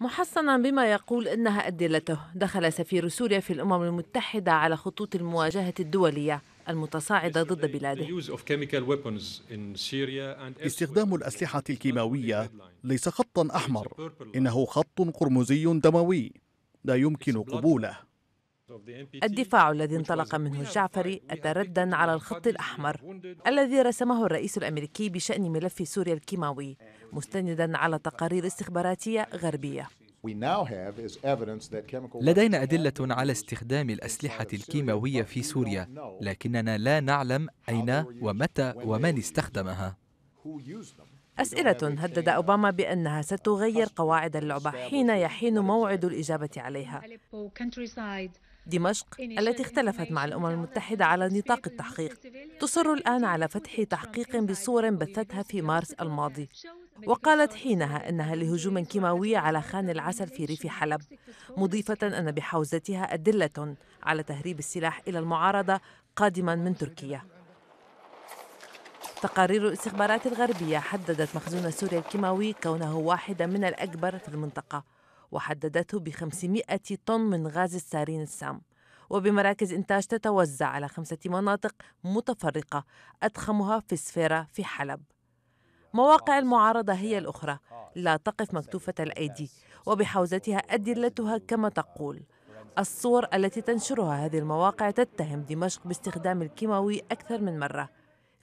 محصنا بما يقول انها ادلته دخل سفير سوريا في الامم المتحده على خطوط المواجهه الدوليه المتصاعده ضد بلاده استخدام الاسلحه الكيماويه ليس خطا احمر انه خط قرمزي دموي لا يمكن قبوله الدفاع الذي انطلق منه الجعفري أتى ردا على الخط الأحمر الذي رسمه الرئيس الأمريكي بشأن ملف سوريا الكيماوي مستندا على تقارير استخباراتية غربية لدينا أدلة على استخدام الأسلحة الكيماوية في سوريا لكننا لا نعلم أين ومتى ومن استخدمها أسئلة هدد أوباما بأنها ستغير قواعد اللعبة حين يحين موعد الإجابة عليها دمشق التي اختلفت مع الأمم المتحدة على نطاق التحقيق تصر الآن على فتح تحقيق بصور بثتها في مارس الماضي وقالت حينها انها لهجوم كيماوي على خان العسل في ريف حلب مضيفه ان بحوزتها ادله على تهريب السلاح الى المعارضه قادما من تركيا تقارير الاستخبارات الغربية حددت مخزون سوريا الكيماوي كونه واحدا من الأكبر في المنطقة وحددته ب 500 طن من غاز السارين السام وبمراكز إنتاج تتوزع على خمسة مناطق متفرقة أضخمها في سفيرة في حلب مواقع المعارضة هي الأخرى لا تقف مكتوفة الأيدي وبحوزتها أدلتها كما تقول الصور التي تنشرها هذه المواقع تتهم دمشق باستخدام الكيماوي أكثر من مرة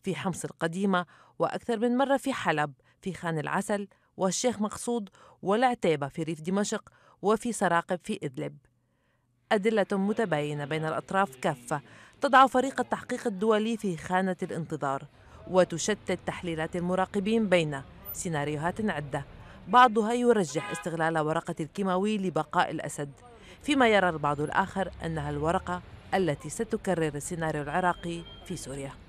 في حمص القديمة وأكثر من مرة في حلب في خان العسل والشيخ مقصود والعتيبة في ريف دمشق وفي سراقب في إدلب أدلة متباينة بين الأطراف كافة تضع فريق التحقيق الدولي في خانة الانتظار وتشتت تحليلات المراقبين بين سيناريوهات عدة بعضها يرجح استغلال ورقة الكيماوي لبقاء الأسد فيما يرى البعض الآخر أنها الورقة التي ستكرر السيناريو العراقي في سوريا